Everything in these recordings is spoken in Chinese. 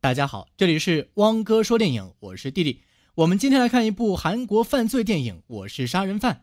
大家好，这里是汪哥说电影，我是弟弟。我们今天来看一部韩国犯罪电影《我是杀人犯》。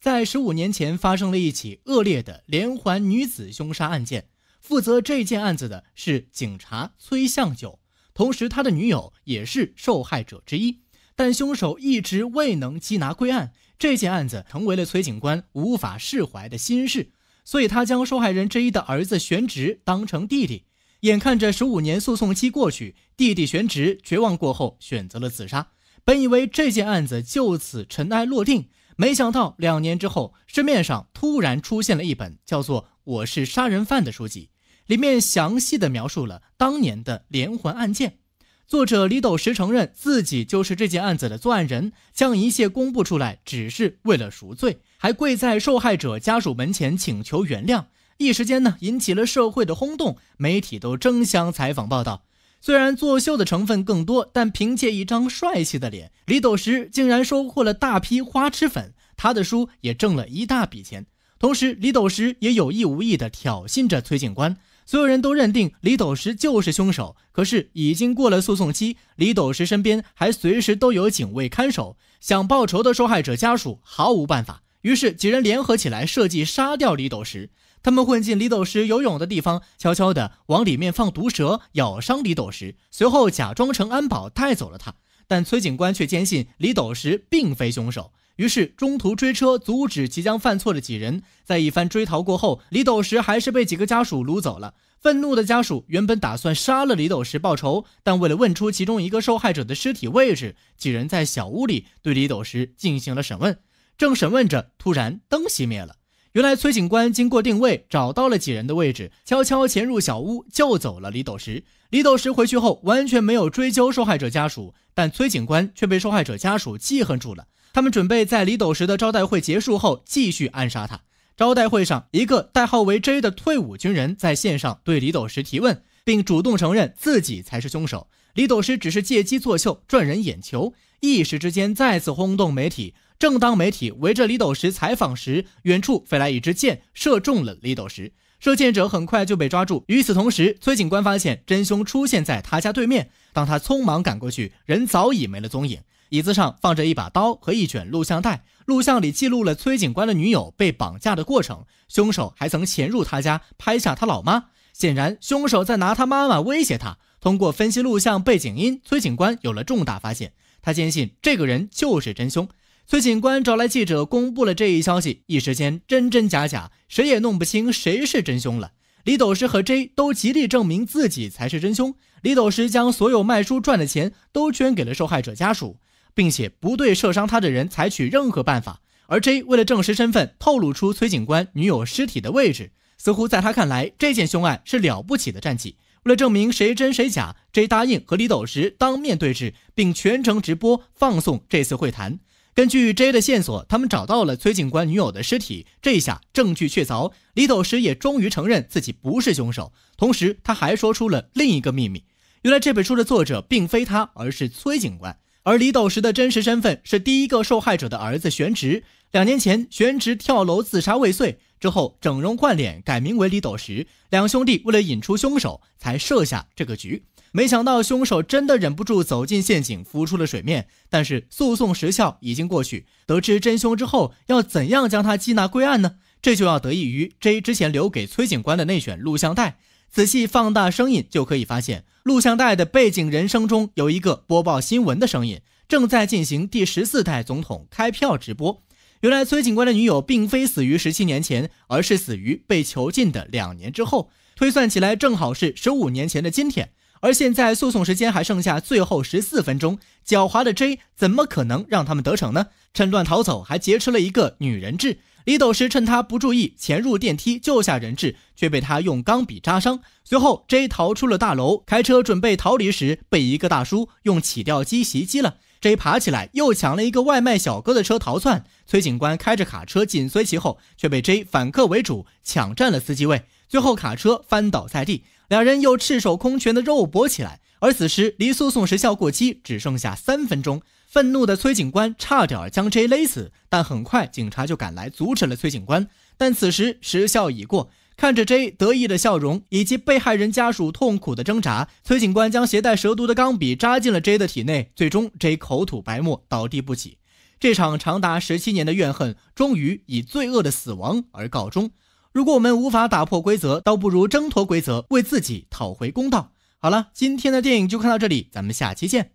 在十五年前发生了一起恶劣的连环女子凶杀案件，负责这件案子的是警察崔相九，同时他的女友也是受害者之一。但凶手一直未能缉拿归案，这件案子成为了崔警官无法释怀的心事，所以他将受害人之一的儿子玄植当成弟弟。眼看着十五年诉讼期过去，弟弟悬职，绝望过后选择了自杀。本以为这件案子就此尘埃落定，没想到两年之后，市面上突然出现了一本叫做《我是杀人犯》的书籍，里面详细的描述了当年的连环案件。作者李斗石承认自己就是这件案子的作案人，将一切公布出来只是为了赎罪，还跪在受害者家属门前请求原谅。一时间呢，引起了社会的轰动，媒体都争相采访报道。虽然作秀的成分更多，但凭借一张帅气的脸，李斗石竟然收获了大批花痴粉，他的书也挣了一大笔钱。同时，李斗石也有意无意地挑衅着崔警官。所有人都认定李斗石就是凶手，可是已经过了诉讼期，李斗石身边还随时都有警卫看守，想报仇的受害者家属毫无办法。于是几人联合起来设计杀掉李斗石。他们混进李斗石游泳的地方，悄悄地往里面放毒蛇，咬伤李斗石，随后假装成安保带走了他。但崔警官却坚信李斗石并非凶手，于是中途追车，阻止即将犯错的几人。在一番追逃过后，李斗石还是被几个家属掳走了。愤怒的家属原本打算杀了李斗石报仇，但为了问出其中一个受害者的尸体位置，几人在小屋里对李斗石进行了审问。正审问着，突然灯熄灭了。原来崔警官经过定位找到了几人的位置，悄悄潜入小屋救走了李斗石。李斗石回去后完全没有追究受害者家属，但崔警官却被受害者家属记恨住了。他们准备在李斗石的招待会结束后继续暗杀他。招待会上，一个代号为 J 的退伍军人在线上对李斗石提问，并主动承认自己才是凶手。李斗石只是借机作秀，赚人眼球。一时之间再次轰动媒体。正当媒体围着李斗石采访时，远处飞来一支箭，射中了李斗石。射箭者很快就被抓住。与此同时，崔警官发现真凶出现在他家对面。当他匆忙赶过去，人早已没了踪影。椅子上放着一把刀和一卷录像带，录像里记录了崔警官的女友被绑架的过程。凶手还曾潜入他家拍下他老妈。显然，凶手在拿他妈妈威胁他。通过分析录像背景音，崔警官有了重大发现。他坚信这个人就是真凶。崔警官找来记者，公布了这一消息。一时间，真真假假，谁也弄不清谁是真凶了。李斗石和 J 都极力证明自己才是真凶。李斗石将所有卖书赚的钱都捐给了受害者家属，并且不对射伤他的人采取任何办法。而 J 为了证实身份，透露出崔警官女友尸体的位置。似乎在他看来，这件凶案是了不起的战绩。为了证明谁真谁假，J 答应和李斗石当面对质，并全程直播放送这次会谈。根据 J 的线索，他们找到了崔警官女友的尸体，这下证据确凿，李斗石也终于承认自己不是凶手。同时，他还说出了另一个秘密：原来这本书的作者并非他，而是崔警官。而李斗石的真实身份是第一个受害者的儿子玄植。两年前，玄植跳楼自杀未遂之后，整容换脸，改名为李斗石。两兄弟为了引出凶手，才设下这个局。没想到凶手真的忍不住走进陷阱，浮出了水面。但是诉讼时效已经过去，得知真凶之后，要怎样将他缉拿归案呢？这就要得益于 J 之前留给崔警官的内选录像带。仔细放大声音，就可以发现。录像带的背景人声中有一个播报新闻的声音，正在进行第十四代总统开票直播。原来崔警官的女友并非死于十七年前，而是死于被囚禁的两年之后，推算起来正好是十五年前的今天。而现在诉讼时间还剩下最后十四分钟，狡猾的 J 怎么可能让他们得逞呢？趁乱逃走，还劫持了一个女人质。李斗师趁他不注意潜入电梯救下人质，却被他用钢笔扎伤。随后 J 逃出了大楼，开车准备逃离时，被一个大叔用起吊机袭击了。J 爬起来又抢了一个外卖小哥的车逃窜。崔警官开着卡车紧随其后，却被 J 反客为主抢占了司机位，最后卡车翻倒在地。两人又赤手空拳的肉搏起来，而此时离诉讼时效过期只剩下三分钟。愤怒的崔警官差点将 J 勒死，但很快警察就赶来阻止了崔警官。但此时时效已过，看着 J 得意的笑容以及被害人家属痛苦的挣扎，崔警官将携带蛇毒的钢笔扎进了 J 的体内，最终 J 口吐白沫倒地不起。这场长达十七年的怨恨终于以罪恶的死亡而告终。如果我们无法打破规则，倒不如挣脱规则，为自己讨回公道。好了，今天的电影就看到这里，咱们下期见。